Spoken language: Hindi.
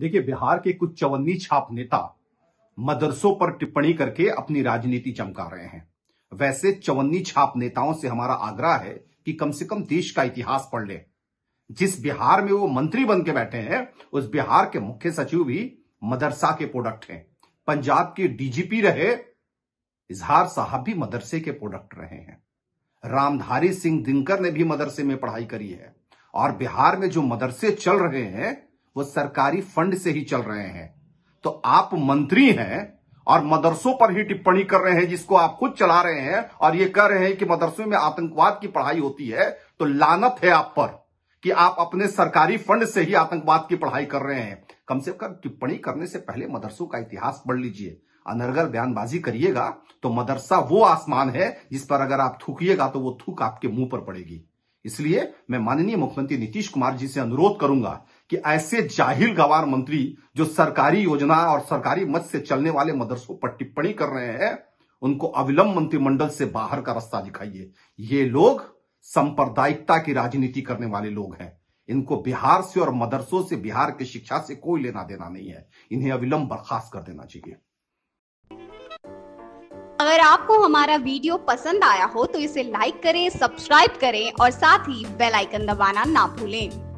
देखिए बिहार के कुछ चवन्नी छाप नेता मदरसों पर टिप्पणी करके अपनी राजनीति चमका रहे हैं वैसे चवन्नी छाप नेताओं से हमारा आग्रह है कि कम से कम देश का इतिहास पढ़ ले जिस बिहार में वो मंत्री बन के बैठे हैं उस बिहार के मुख्य सचिव भी मदरसा के प्रोडक्ट हैं पंजाब के डीजीपी रहे इजहार साहब भी मदरसे के प्रोडक्ट रहे हैं रामधारी सिंह दिनकर ने भी मदरसे में पढ़ाई करी है और बिहार में जो मदरसे चल रहे हैं वो सरकारी फंड से ही चल रहे हैं तो आप मंत्री हैं और मदरसों पर ही टिप्पणी कर रहे हैं जिसको आप खुद चला रहे हैं और ये कह रहे हैं कि मदरसों में आतंकवाद की पढ़ाई होती है तो लानत है आप पर कि आप अपने सरकारी फंड से ही आतंकवाद की पढ़ाई कर रहे हैं कम से कम टिप्पणी करने से पहले मदरसों का इतिहास पढ़ लीजिए अनर्गल बयानबाजी करिएगा तो मदरसा वो आसमान है जिस पर अगर आप थूकिएगा तो वो थूक आपके मुंह पर पड़ेगी इसलिए मैं माननीय मुख्यमंत्री नीतीश कुमार जी से अनुरोध करूंगा कि ऐसे जाहिल गवार मंत्री जो सरकारी योजना और सरकारी मत से चलने वाले मदरसों पर टिप्पणी कर रहे हैं उनको अविलंब मंत्रिमंडल से बाहर का रास्ता दिखाइए ये लोग सांप्रदायिकता की राजनीति करने वाले लोग हैं इनको बिहार से और मदरसों से बिहार की शिक्षा से कोई लेना देना नहीं है इन्हें अविलंब बर्खास्त कर देना चाहिए अगर आपको हमारा वीडियो पसंद आया हो तो इसे लाइक करें सब्सक्राइब करें और साथ ही बेल आइकन दबाना ना भूलें